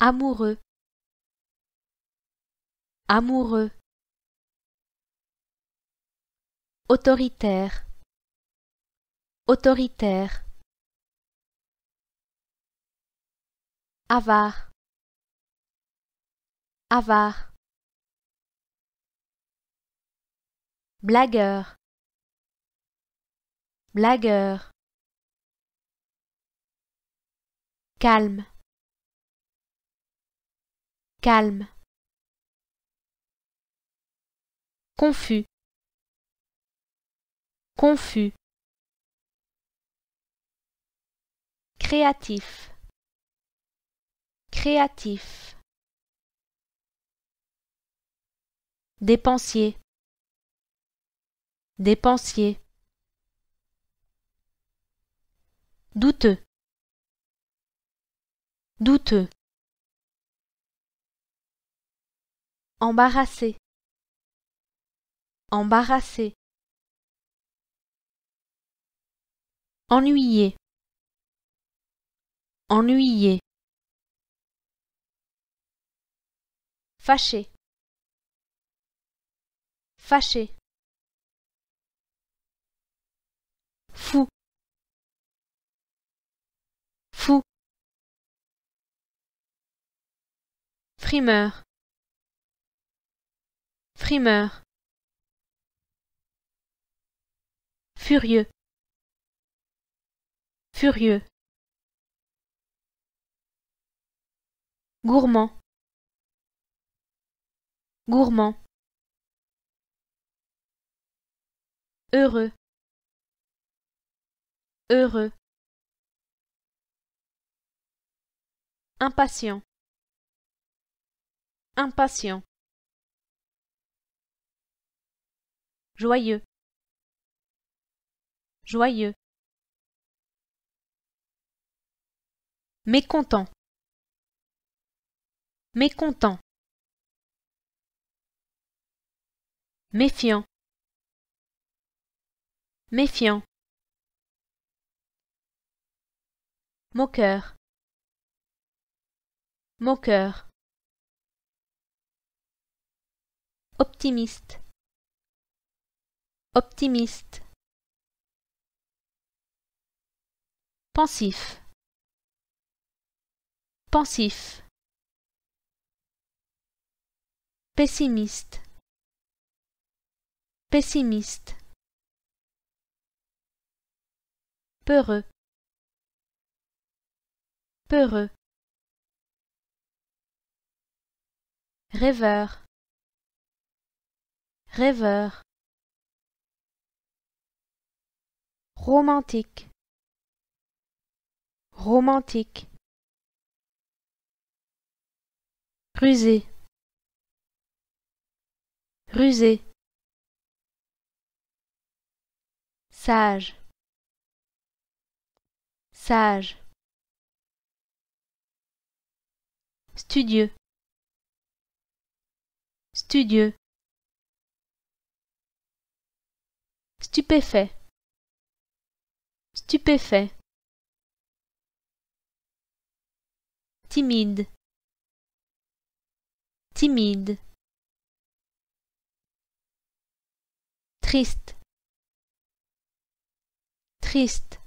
amoureux amoureux autoritaire autoritaire avare avare blagueur blagueur calme calme. Confus. Confus. Créatif. Créatif. Dépensier. Dépensier. Douteux. Douteux. Embarrassé. Embarrassé. Ennuyé. Ennuyé. Fâché. Fâché. Fou. Fou. Frimeur. Frimeur. Furieux. Furieux. Gourmand. Gourmand. Heureux. Heureux. Impatient. Impatient. joyeux joyeux mécontent mécontent méfiant méfiant moqueur moqueur optimiste optimiste pensif pensif pessimiste pessimiste peureux peureux rêveur rêveur romantique romantique rusé rusé sage sage studieux studieux stupéfait stupéfait timide timide triste triste